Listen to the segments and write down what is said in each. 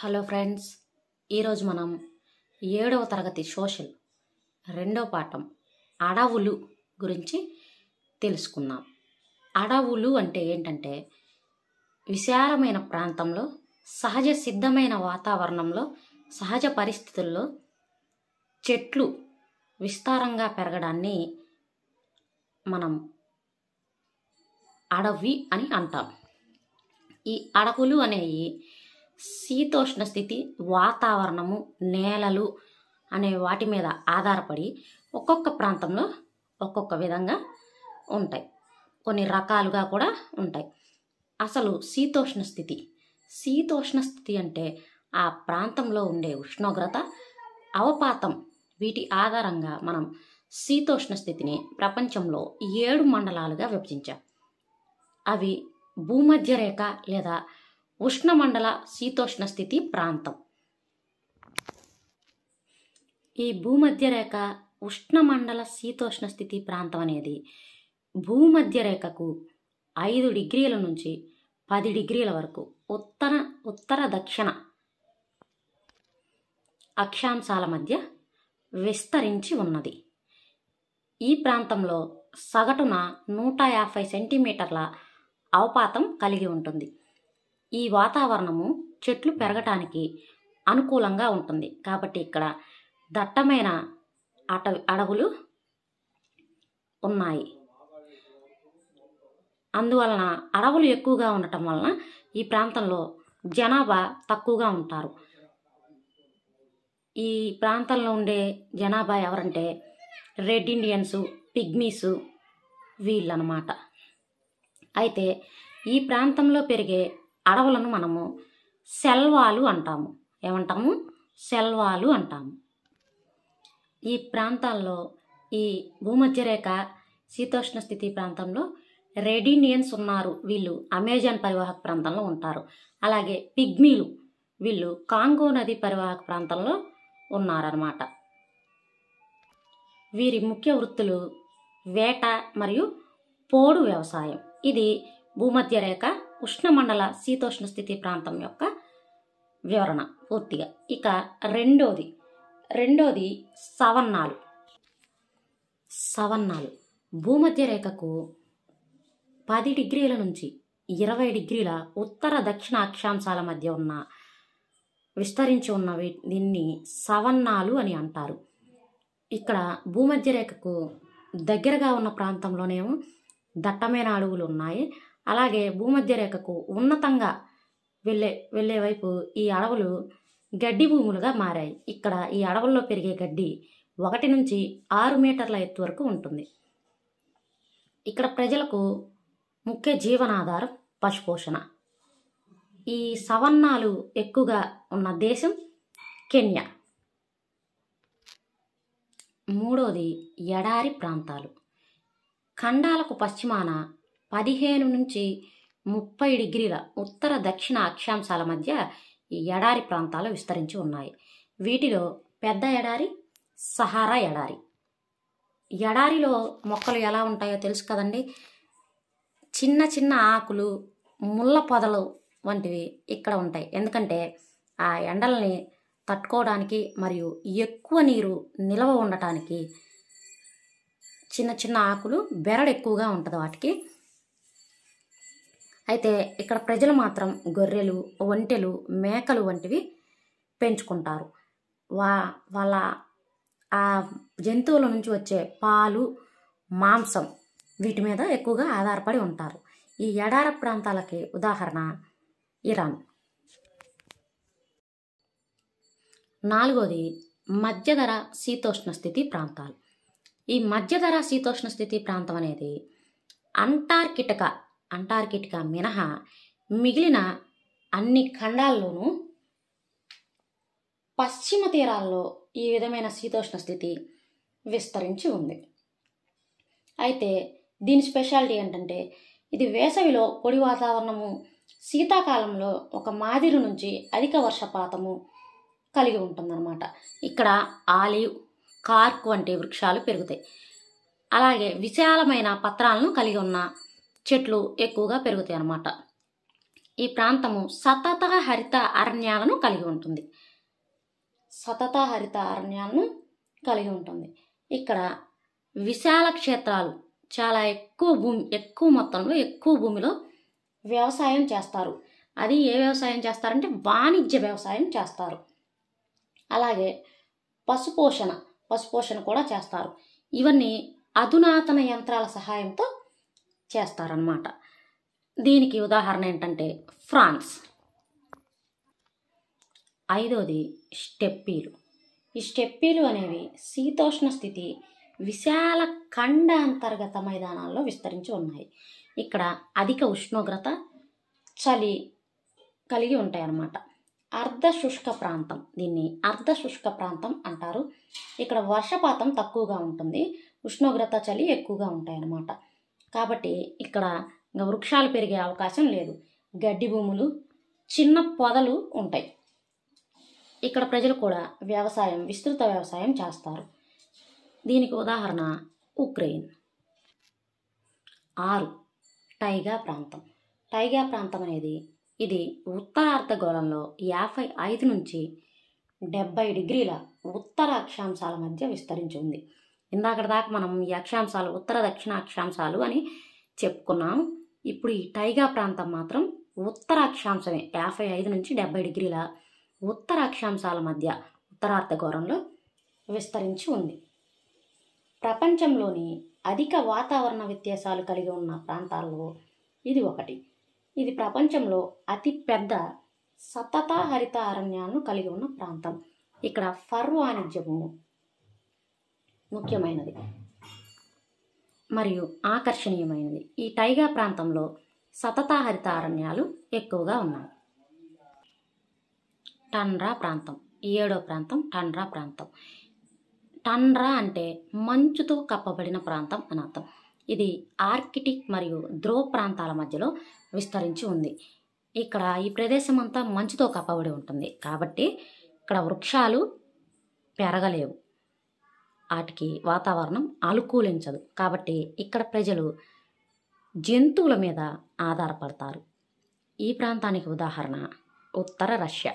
hello friends ఈరోజు మనం ఏడవ తరగతి సోషల్ రెండవ పాఠం అడవులు గురించి తెలుసుకుందాం అడవులు అంటే ఏంటంటే విశాలమైన ప్రాంతంలో సహజ సిద్ధమైన వాతావరణంలో సహజ పరిస్థితుల్లో చెట్లు విస్తారంగా పెరగడాన్ని మనం అడవి అని అంటాం ఈ అడవులు అనేవి శీతోష్ణ స్థితి వాతావరణము నేలలు అనే వాటి మీద ఆధారపడి ఒక్కొక్క ప్రాంతంలో ఒక్కొక్క విధంగా ఉంటాయి కొన్ని రకాలుగా కూడా ఉంటాయి అసలు శీతోష్ణ స్థితి శీతోష్ణ స్థితి అంటే ఆ ప్రాంతంలో ఉండే ఉష్ణోగ్రత అవపాతం వీటి ఆధారంగా మనం శీతోష్ణ స్థితిని ప్రపంచంలో ఏడు మండలాలుగా విభజించాం అవి భూమధ్యరేఖ లేదా ఉష్ణమండల శీతోష్ణ స్థితి ప్రాంతం ఈ భూమధ్యరేఖ ఉష్ణమండల శీతోష్ణ స్థితి ప్రాంతం అనేది భూమధ్యరేఖకు ఐదు డిగ్రీల నుంచి పది డిగ్రీల వరకు ఉత్తర ఉత్తర దక్షిణ అక్షాంశాల మధ్య విస్తరించి ఉన్నది ఈ ప్రాంతంలో సగటున నూట యాభై సెంటీమీటర్ల అవపాతం కలిగి ఉంటుంది ఈ వాతావరణము చెట్లు పెరగటానికి అనుకూలంగా ఉంటుంది కాబట్టి ఇక్కడ దట్టమైన అట అడవులు ఉన్నాయి అందువలన అడవులు ఎక్కువగా ఉండటం వలన ఈ ప్రాంతంలో జనాభా తక్కువగా ఉంటారు ఈ ప్రాంతంలో ఉండే జనాభా ఎవరంటే రెడ్ ఇండియన్స్ పిగ్మీసు వీళ్ళనమాట అయితే ఈ ప్రాంతంలో పెరిగే అడవులను మనము సెల్వాలు అంటాము ఏమంటాము సెల్వాలు అంటాము ఈ ప్రాంతాల్లో ఈ భూమధ్యరేఖ శీతోష్ణ స్థితి ప్రాంతంలో రెడీనియన్స్ ఉన్నారు వీళ్ళు అమెజాన్ పరివాహక ప్రాంతంలో ఉంటారు అలాగే పిగ్మీలు వీళ్ళు కాంగో నది పరివాహక ప్రాంతంలో ఉన్నారన్నమాట వీరి ముఖ్య వృత్తులు వేట మరియు పోడు వ్యవసాయం ఇది భూమధ్యరేఖ ఉష్ణమండల శీతోష్ణ స్థితి ప్రాంతం యొక్క వివరణ పూర్తిగా ఇక రెండోది రెండోది సవన్నాలు సవన్నాలు భూమధ్య రేఖకు పది డిగ్రీల నుంచి ఇరవై డిగ్రీల ఉత్తర దక్షిణ అక్షాంశాల మధ్య ఉన్న విస్తరించి ఉన్న దీన్ని సవన్నాలు అని అంటారు ఇక్కడ భూమధ్య రేఖకు దగ్గరగా ఉన్న ప్రాంతంలోనేమో దట్టమైన అడవులు ఉన్నాయి అలాగే భూమధ్య రేఖకు ఉన్నతంగా వెళ్ళే వెళ్ళే వైపు ఈ అడవులు గడ్డి భూములుగా మారాయి ఇక్కడ ఈ అడవుల్లో పెరిగే గడ్డి ఒకటి నుంచి ఆరు మీటర్ల ఎత్తు వరకు ఉంటుంది ఇక్కడ ప్రజలకు ముఖ్య జీవనాధారం పశుపోషణ ఈ సవర్ణాలు ఎక్కువగా ఉన్న దేశం కెన్యా మూడోది ఎడారి ప్రాంతాలు ఖండాలకు పశ్చిమాన పదిహేను నుంచి ముప్పై డిగ్రీల ఉత్తర దక్షిణ అక్షాంశాల మధ్య ఈ ఎడారి ప్రాంతాలు విస్తరించి ఉన్నాయి వీటిలో పెద్ద ఎడారి సహారా ఎడారి ఎడారిలో మొక్కలు ఎలా ఉంటాయో తెలుసు కదండి చిన్న చిన్న ఆకులు ముళ్ళ పొదలు వంటివి ఇక్కడ ఉంటాయి ఎందుకంటే ఆ ఎండల్ని తట్టుకోవడానికి మరియు ఎక్కువ నీరు నిల్వ ఉండటానికి చిన్న చిన్న ఆకులు బెరడు ఎక్కువగా ఉంటుంది వాటికి అయితే ఇక్కడ ప్రజలు మాత్రం గొర్రెలు ఒంటెలు మేకలు వంటివి పెంచుకుంటారు వా వాళ్ళ ఆ జంతువుల నుంచి వచ్చే పాలు మాంసం వీటి మీద ఎక్కువగా ఆధారపడి ఉంటారు ఈ ఎడార ప్రాంతాలకి ఉదాహరణ ఇరాన్ నాలుగోది మధ్యధర శీతోష్ణ స్థితి ప్రాంతాలు ఈ మధ్యధర శీతోష్ణ స్థితి ప్రాంతం అనేది అంటార్కిటక అంటార్కిటికా మినహా మిగిలిన అన్ని ఖండాల్లోనూ పశ్చిమ తీరాల్లో ఈ విధమైన శీతోష్ణ స్థితి విస్తరించి ఉంది అయితే దీని స్పెషాలిటీ ఏంటంటే ఇది వేసవిలో పొడి వాతావరణము శీతాకాలంలో ఒక మాదిరి నుంచి అధిక వర్షపాతము కలిగి ఉంటుందన్నమాట ఇక్కడ ఆలివ్ కార్క్ వంటి వృక్షాలు పెరుగుతాయి అలాగే విశాలమైన పత్రాలను కలిగి ఉన్న చెట్లు ఎక్కువగా పెరుగుతాయి అన్నమాట ఈ ప్రాంతము సతత హరిత అరణ్యాలను కలిగి ఉంటుంది సతత హరిత అరణ్యాలను కలిగి ఉంటుంది ఇక్కడ విశాల క్షేత్రాలు చాలా ఎక్కువ భూమి ఎక్కువ మొత్తంలో ఎక్కువ భూమిలో వ్యవసాయం చేస్తారు అది ఏ వ్యవసాయం చేస్తారంటే వాణిజ్య వ్యవసాయం చేస్తారు అలాగే పశుపోషణ పశుపోషణ కూడా చేస్తారు ఇవన్నీ అధునాతన యంత్రాల సహాయంతో చేస్తారన్నమాట దీనికి ఉదాహరణ ఏంటంటే ఫ్రాన్స్ ఐదోది స్టెప్పీలు ఈ స్టెప్పీలు అనేవి శీతోష్ణ స్థితి విశాల ఖండ అంతర్గత మైదానాల్లో విస్తరించి ఉన్నాయి ఇక్కడ అధిక ఉష్ణోగ్రత చలి కలిగి ఉంటాయి అన్నమాట అర్ధ శుష్క ప్రాంతం దీన్ని అర్ధ శుష్క ప్రాంతం అంటారు ఇక్కడ వర్షపాతం తక్కువగా ఉంటుంది ఉష్ణోగ్రత చలి ఎక్కువగా ఉంటాయి అన్నమాట కాబట్టి ఇక్కడ వృక్షాలు పెరిగే అవకాశం లేదు గడ్డి భూములు చిన్న పొదలు ఉంటాయి ఇక్కడ ప్రజలు కూడా వ్యవసాయం విస్తృత వ్యవసాయం చేస్తారు దీనికి ఉదాహరణ ఉక్రెయిన్ ఆరు టైగా ప్రాంతం టైగా ప్రాంతం అనేది ఇది ఉత్తర అర్ధగోళంలో యాభై ఐదు నుంచి డెబ్బై డిగ్రీల ఉత్తర అక్షాంశాల మధ్య విస్తరించి ఉంది ఇందాకటి దాకా మనం ఈ అక్షాంశాలు ఉత్తర దక్షిణ అక్షాంశాలు అని చెప్పుకున్నాం ఇప్పుడు ఈ టైగా ప్రాంతం మాత్రం ఉత్తర అక్షాంశమే యాభై ఐదు నుంచి డెబ్బై డిగ్రీల ఉత్తర అక్షాంశాల మధ్య ఉత్తరార్ధగోరంలో విస్తరించి ఉంది ప్రపంచంలోని అధిక వాతావరణ వ్యత్యాసాలు కలిగి ఉన్న ప్రాంతాల్లో ఇది ఒకటి ఇది ప్రపంచంలో అతి పెద్ద సతత హరిత అరణ్యాలను కలిగి ఉన్న ప్రాంతం ఇక్కడ ఫర్వాణిజ్యము ముఖ్యమైనది మరియు ఆకర్షణీయమైనది ఈ టైగా ప్రాంతంలో సతతాహరిత అరణ్యాలు ఎక్కువగా ఉన్నాయి టండ్రా ప్రాంతం ఈ ఏడో ప్రాంతం టండ్రా ప్రాంతం టండ్రా అంటే మంచుతో కప్పబడిన ప్రాంతం అని అర్థం ఇది ఆర్కిటిక్ మరియు ధ్రువ ప్రాంతాల మధ్యలో విస్తరించి ఉంది ఇక్కడ ఈ ప్రదేశం అంతా మంచుతో కప్పబడి ఉంటుంది కాబట్టి ఇక్కడ వృక్షాలు పెరగలేవు వాటికి వాతావరణం అనుకూలించదు కాబట్టి ఇక్కడ ప్రజలు జంతువుల మీద ఆధారపడతారు ఈ ప్రాంతానికి ఉదాహరణ ఉత్తర రష్యా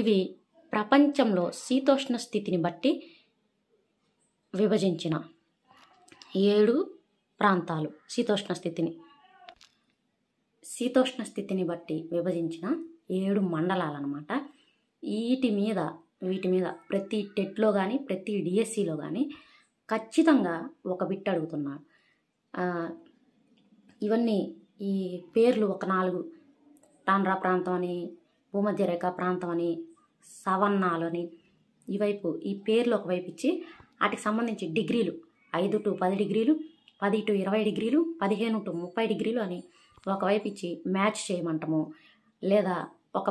ఇవి ప్రపంచంలో శీతోష్ణ స్థితిని బట్టి విభజించిన ఏడు ప్రాంతాలు శీతోష్ణ స్థితిని శీతోష్ణ స్థితిని బట్టి విభజించిన ఏడు మండలాలన్నమాట వీటి మీద వీటి మీద ప్రతి టెట్లో కానీ ప్రతి డిఎస్సిలో కానీ ఖచ్చితంగా ఒక బిట్ అడుగుతున్నాడు ఇవన్నీ ఈ పేర్లు ఒక నాలుగు టాండ్రా ప్రాంతం అని భూమధ్యరేఖ ప్రాంతం అని అని ఈవైపు ఈ పేర్లు ఒకవైపు ఇచ్చి వాటికి సంబంధించి డిగ్రీలు ఐదు టు పది డిగ్రీలు పది టు ఇరవై డిగ్రీలు పదిహేను టు ముప్పై డిగ్రీలు అని ఒకవైపు ఇచ్చి మ్యాచ్ చేయమంటాము లేదా ఒక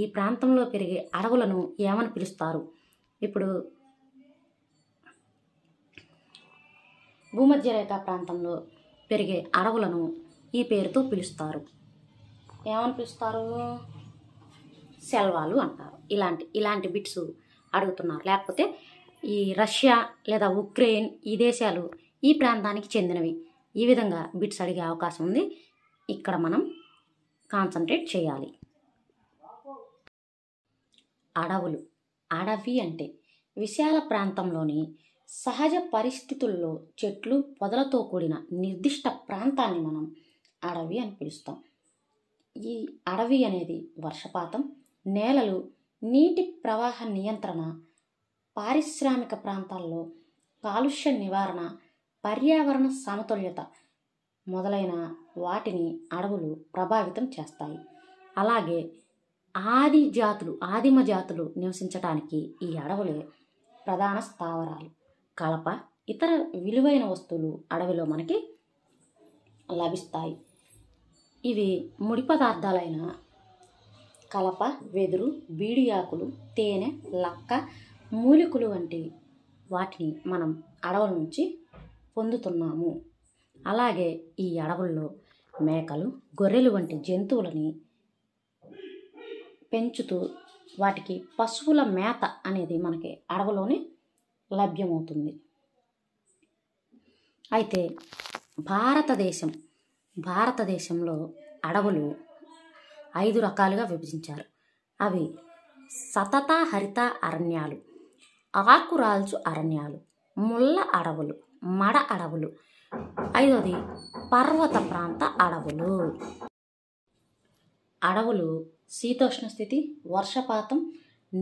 ఈ ప్రాంతంలో పెరిగే అడవులను ఏమని పిలుస్తారు ఇప్పుడు భూమధ్యరేఖ ప్రాంతంలో పెరిగే అడవులను ఈ పేరుతో పిలుస్తారు ఏమని పిలుస్తారు సెల్వాలు అంటారు ఇలాంటి ఇలాంటి బిట్స్ అడుగుతున్నారు లేకపోతే ఈ రష్యా లేదా ఉక్రెయిన్ ఈ దేశాలు ఈ ప్రాంతానికి చెందినవి ఈ విధంగా బిట్స్ అడిగే అవకాశం ఉంది ఇక్కడ మనం కాన్సన్ట్రేట్ చేయాలి అడవులు అడవి అంటే విశాల ప్రాంతంలోని సహజ పరిస్థితుల్లో చెట్లు పొదలతో కూడిన నిర్దిష్ట ప్రాంతాన్ని మనం అడవి అని పిలుస్తాం ఈ అడవి అనేది వర్షపాతం నేలలు నీటి ప్రవాహ నియంత్రణ పారిశ్రామిక ప్రాంతాల్లో కాలుష్య నివారణ పర్యావరణ సమతుల్యత మొదలైన వాటిని అడవులు ప్రభావితం చేస్తాయి అలాగే ఆది జాతులు ఆదిమ జాతులు నివసించటానికి ఈ అడవులే ప్రధాన స్థావరాలు కలప ఇతర విలువైన వస్తువులు అడవిలో మనకి లభిస్తాయి ఇవి ముడి పదార్థాలైన కలప వెదురు బీడియాకులు తేనె లక్క మూలికలు వంటి వాటిని మనం అడవుల నుంచి పొందుతున్నాము అలాగే ఈ అడవుల్లో మేకలు గొర్రెలు వంటి జంతువులని పెంచుతూ వాటికి పశువుల మేత అనేది మనకి అడవిలోనే లభ్యమవుతుంది అయితే భారతదేశం భారతదేశంలో అడవులు ఐదు రకాలుగా విభజించారు అవి సతత హరిత అరణ్యాలు ఆకురాల్చు అరణ్యాలు ముళ్ళ అడవులు మడ అడవులు ఐదోది పర్వత ప్రాంత అడవులు అడవులు శీతోష్ణ స్థితి వర్షపాతం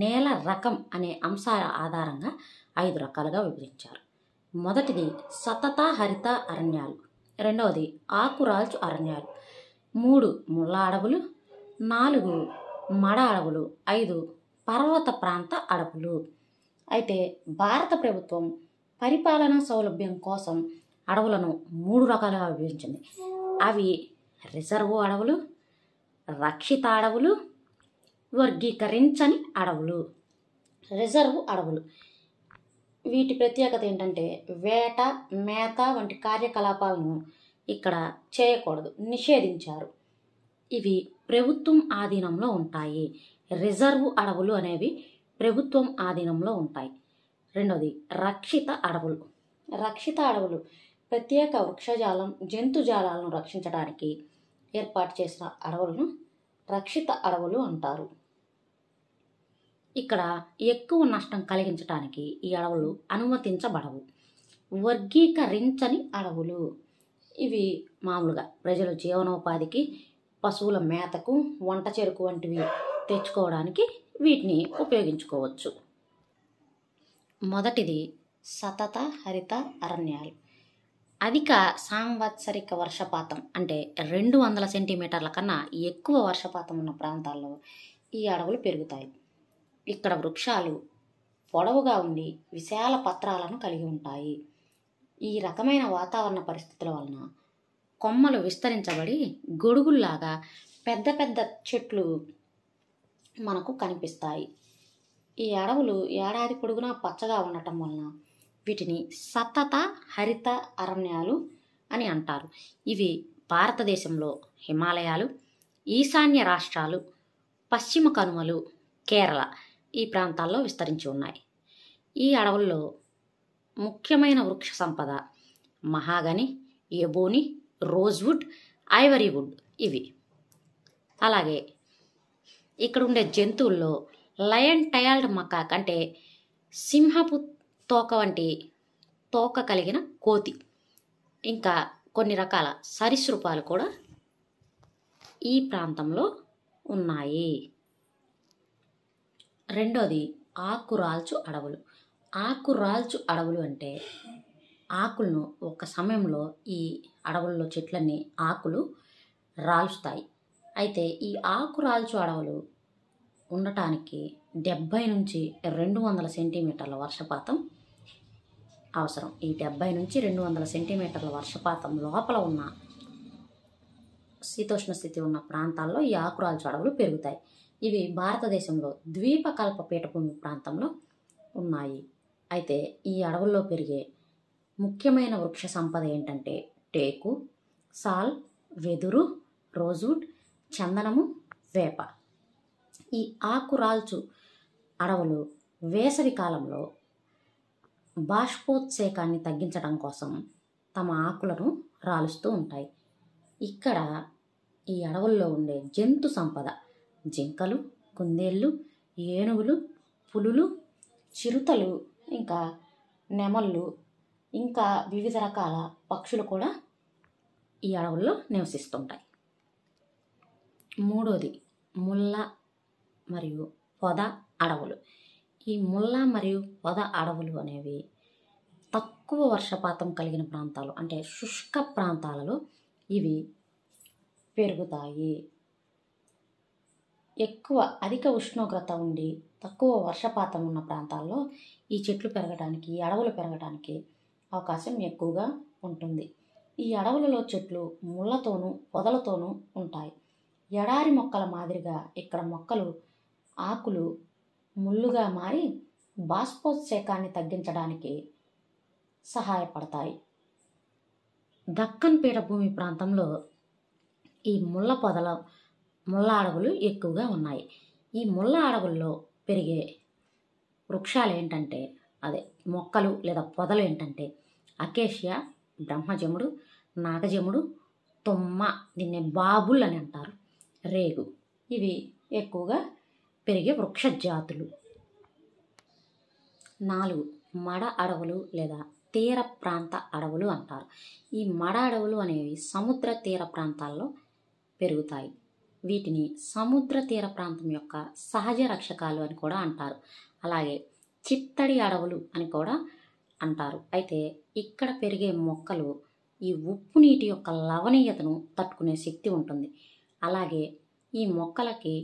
నేల రకం అనే అంశాల ఆధారంగా ఐదు రకాలుగా విభజించారు మొదటిది సతత హరిత అరణ్యాలు రెండవది ఆకురాల్చు అరణ్యాలు మూడు ముళ్ళ అడవులు నాలుగు మడ అడవులు ఐదు పర్వత ప్రాంత అడవులు అయితే భారత ప్రభుత్వం పరిపాలనా సౌలభ్యం కోసం అడవులను మూడు రకాలుగా విభజించింది అవి రిజర్వు అడవులు రక్షిత అడవులు వర్గీకరించని అడవులు రిజర్వ్ అడవులు వీటి ప్రత్యేకత ఏంటంటే వేట మేత వంటి కార్యకలాపాలను ఇక్కడ చేయకూడదు నిషేధించారు ఇవి ప్రభుత్వం ఆధీనంలో ఉంటాయి రిజర్వ్ అడవులు అనేవి ప్రభుత్వం ఆధీనంలో ఉంటాయి రెండవది రక్షిత అడవులు రక్షిత అడవులు ప్రత్యేక వృక్షజాలం జంతుజాలాలను రక్షించడానికి ఏర్పాటు చేసిన అడవులను రక్షిత అడవులు అంటారు ఇక్కడ ఎక్కువ నష్టం కలిగించడానికి ఈ అడవులు అనుమతించబడవు వర్గీకరించని అడవులు ఇవి మామూలుగా ప్రజలు జీవనోపాధికి పశువుల మేతకు వంట చెరుకు వంటివి తెచ్చుకోవడానికి వీటిని ఉపయోగించుకోవచ్చు మొదటిది సతత హరిత అరణ్యాలు అధిక సాంవత్సరిక వర్షపాతం అంటే రెండు వందల సెంటీమీటర్ల కన్నా ఎక్కువ వర్షపాతం ఉన్న ప్రాంతాల్లో ఈ అడవులు పెరుగుతాయి ఇక్కడ వృక్షాలు పొడవుగా ఉండి విశాల పత్రాలను కలిగి ఉంటాయి ఈ రకమైన వాతావరణ పరిస్థితుల వలన కొమ్మలు విస్తరించబడి గొడుగుల్లాగా పెద్ద పెద్ద చెట్లు మనకు కనిపిస్తాయి ఈ అడవులు ఏడాది పొడుగునా పచ్చగా ఉండటం వలన వీటిని సతత హరిత అరణ్యాలు అని అంటారు ఇవి భారతదేశంలో హిమాలయాలు ఈశాన్య రాష్ట్రాలు పశ్చిమ కనుమలు కేరళ ఈ ప్రాంతాల్లో విస్తరించి ఉన్నాయి ఈ అడవుల్లో ముఖ్యమైన వృక్ష సంపద మహాగని ఎబోని రోజ్వుడ్ ఐవరీవుడ్ ఇవి అలాగే ఇక్కడ ఉండే జంతువుల్లో లయన్ టయాల్డ్ మకాక్ అంటే సింహపు తోక వంటి తోక కలిగిన కోతి ఇంకా కొన్ని రకాల సరీసృపాలు కూడా ఈ ప్రాంతంలో ఉన్నాయి రెండోది ఆకురాల్చు అడవులు ఆకురాల్చు అడవులు అంటే ఆకులను ఒక సమయంలో ఈ అడవుల్లో చెట్లన్నీ ఆకులు రాల్చుతాయి అయితే ఈ ఆకురాల్చు అడవులు ఉండటానికి డెబ్భై నుంచి రెండు వందల సెంటీమీటర్ల వర్షపాతం అవసరం ఈ డెబ్బై నుంచి రెండు వందల సెంటీమీటర్ల వర్షపాతం లోపల ఉన్న శీతోష్ణ స్థితి ఉన్న ప్రాంతాల్లో ఈ ఆకురాలు చొడవలు పెరుగుతాయి ఇవి భారతదేశంలో ద్వీపకల్ప పీఠభూమి ప్రాంతంలో ఉన్నాయి అయితే ఈ అడవుల్లో పెరిగే ముఖ్యమైన వృక్ష సంపద ఏంటంటే టేకు సాల్ వెదురు రోజూట్ చందనము వేప ఈ ఆకురాల్చు అడవులు వేసవి కాలంలో బాష్పోత్సేకాన్ని తగ్గించడం కోసం తమ ఆకులను రాలుస్తూ ఉంటాయి ఇక్కడ ఈ అడవుల్లో ఉండే జంతు సంపద జింకలు కుందేళ్ళు ఏనుగులు పులులు చిరుతలు ఇంకా నెమళ్ళు ఇంకా వివిధ రకాల పక్షులు కూడా ఈ అడవుల్లో నివసిస్తుంటాయి మూడోది ముళ్ళ మరియు పొద అడవులు ఈ ముళ్ళ మరియు వద అడవులు అనేవి తక్కువ వర్షపాతం కలిగిన ప్రాంతాలు అంటే శుష్క ప్రాంతాలలో ఇవి పెరుగుతాయి ఎక్కువ అధిక ఉష్ణోగ్రత ఉండి తక్కువ వర్షపాతం ఉన్న ప్రాంతాల్లో ఈ చెట్లు పెరగడానికి ఈ అడవులు పెరగడానికి అవకాశం ఎక్కువగా ఉంటుంది ఈ అడవులలో చెట్లు ముళ్ళతోనూ పొదలతోనూ ఉంటాయి ఎడారి మొక్కల మాదిరిగా ఇక్కడ మొక్కలు ఆకులు ముళ్ళుగా మారి బాష్పోత్సేకాన్ని తగ్గించడానికి సహాయపడతాయి దక్కన్ పీఠభూమి ప్రాంతంలో ఈ ముళ్ళ పొదల ముళ్ళ అడవులు ఎక్కువగా ఉన్నాయి ఈ ముళ్ళ అడవుల్లో పెరిగే వృక్షాలు ఏంటంటే అదే మొక్కలు లేదా పొదలు ఏంటంటే అకేషియా బ్రహ్మజముడు నాగజముడు తుమ్మ దీన్ని బాబుల్ అని అంటారు రేగు ఇవి ఎక్కువగా పెరిగే వృక్ష జాతులు నాలుగు మడ అడవులు లేదా తీర ప్రాంత అడవులు అంటారు ఈ మడ అడవులు అనేవి సముద్ర తీర ప్రాంతాల్లో పెరుగుతాయి వీటిని సముద్ర తీర ప్రాంతం యొక్క సహజ రక్షకాలు అని కూడా అంటారు అలాగే చిత్తడి అడవులు అని కూడా అంటారు అయితే ఇక్కడ పెరిగే మొక్కలు ఈ ఉప్పు నీటి యొక్క లవణీయతను తట్టుకునే శక్తి ఉంటుంది అలాగే ఈ మొక్కలకి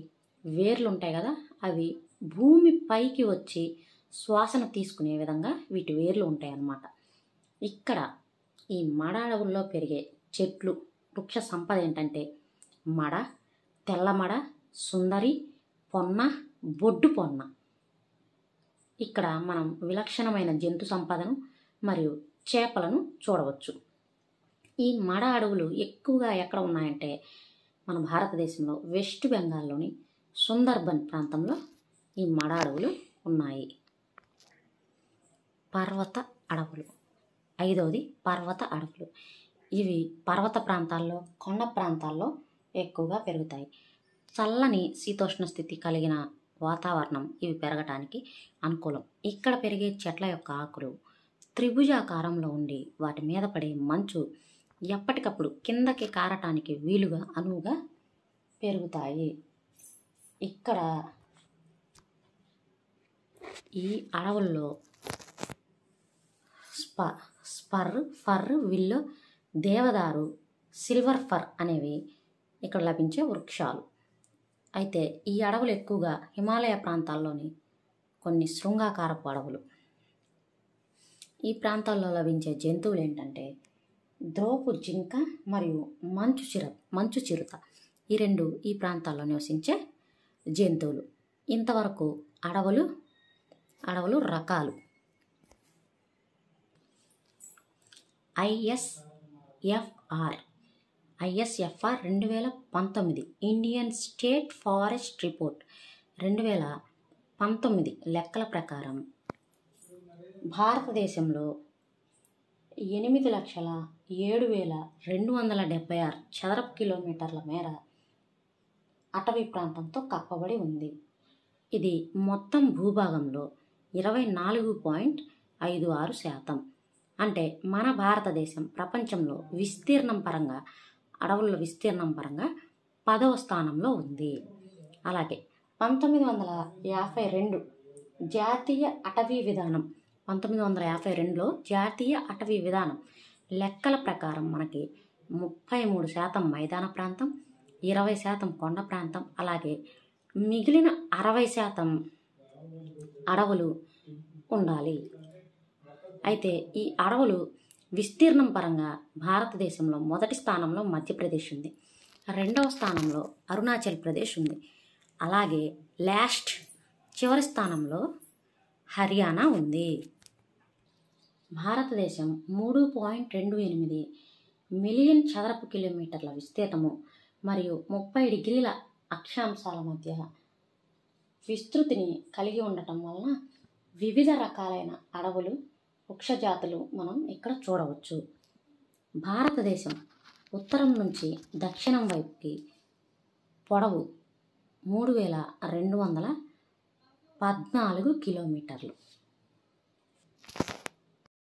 వేర్లు ఉంటాయి కదా అవి భూమి పైకి వచ్చి శ్వాసను తీసుకునే విధంగా వీటి వేర్లు ఉంటాయి అన్నమాట ఇక్కడ ఈ మడ అడవుల్లో పెరిగే చెట్లు వృక్ష సంపద ఏంటంటే మడ తెల్లమడ సుందరి పొన్న బొడ్డు పొన్న ఇక్కడ మనం విలక్షణమైన జంతు సంపదను మరియు చేపలను చూడవచ్చు ఈ మడ అడవులు ఎక్కువగా ఎక్కడ ఉన్నాయంటే మన భారతదేశంలో వెస్ట్ బెంగాల్లోని సుందర్బన్ ప్రాంతంలో ఈ మడ అడవులు ఉన్నాయి పర్వత అడవులు ఐదవది పర్వత అడవులు ఇవి పర్వత ప్రాంతాల్లో కొండ ప్రాంతాల్లో ఎక్కువగా పెరుగుతాయి చల్లని శీతోష్ణ స్థితి కలిగిన వాతావరణం ఇవి పెరగటానికి అనుకూలం ఇక్కడ పెరిగే చెట్ల యొక్క ఆకులు త్రిభుజాకారంలో ఉండి వాటి మీద పడే మంచు ఎప్పటికప్పుడు కిందకి కారటానికి వీలుగా అనువుగా పెరుగుతాయి ఇక్కడ ఈ అడవుల్లో స్ప స్పర్ ఫర్ విల్లు దేవదారు సిల్వర్ ఫర్ అనేవి ఇక్కడ లభించే వృక్షాలు అయితే ఈ అడవులు ఎక్కువగా హిమాలయ ప్రాంతాల్లోని కొన్ని శృంగాకారపు అడవులు ఈ ప్రాంతాల్లో లభించే జంతువులు ఏంటంటే ద్రోపు జింక మరియు మంచు చిర మంచు చిరుత ఈ రెండు ఈ ప్రాంతాల్లో నివసించే జంతువులు ఇంతవరకు అడవులు అడవులు రకాలు ఐఎస్ఎఫ్ఆర్ ఐఎస్ఎఫ్ఆర్ రెండు వేల పంతొమ్మిది ఇండియన్ స్టేట్ ఫారెస్ట్ రిపోర్ట్ రెండు వేల పంతొమ్మిది లెక్కల ప్రకారం భారతదేశంలో ఎనిమిది లక్షల ఏడు వేల రెండు వందల డెబ్బై ఆరు చదరపు కిలోమీటర్ల మేర అటవీ ప్రాంతంతో కప్పబడి ఉంది ఇది మొత్తం భూభాగంలో ఇరవై నాలుగు పాయింట్ ఐదు ఆరు శాతం అంటే మన భారతదేశం ప్రపంచంలో విస్తీర్ణం పరంగా అడవుల విస్తీర్ణం పరంగా పదవ స్థానంలో ఉంది అలాగే పంతొమ్మిది వందల యాభై రెండు జాతీయ అటవీ విధానం పంతొమ్మిది వందల యాభై రెండులో జాతీయ అటవీ విధానం లెక్కల ప్రకారం మనకి ముప్పై మూడు శాతం మైదాన ప్రాంతం ఇరవై శాతం కొండ ప్రాంతం అలాగే మిగిలిన అరవై శాతం అడవులు ఉండాలి అయితే ఈ అడవులు విస్తీర్ణం పరంగా భారతదేశంలో మొదటి స్థానంలో మధ్యప్రదేశ్ ఉంది రెండవ స్థానంలో అరుణాచల్ ప్రదేశ్ ఉంది అలాగే లాస్ట్ చివరి స్థానంలో హర్యానా ఉంది భారతదేశం మూడు పాయింట్ రెండు ఎనిమిది మిలియన్ చదరపు కిలోమీటర్ల విస్తీర్ణము మరియు ముప్పై డిగ్రీల అక్షాంశాల మధ్య విస్తృతిని కలిగి ఉండటం వలన వివిధ రకాలైన అడవులు వృక్షజాతులు మనం ఇక్కడ చూడవచ్చు భారతదేశం ఉత్తరం నుంచి దక్షిణం వైపుకి పొడవు మూడు వేల రెండు వందల పద్నాలుగు కిలోమీటర్లు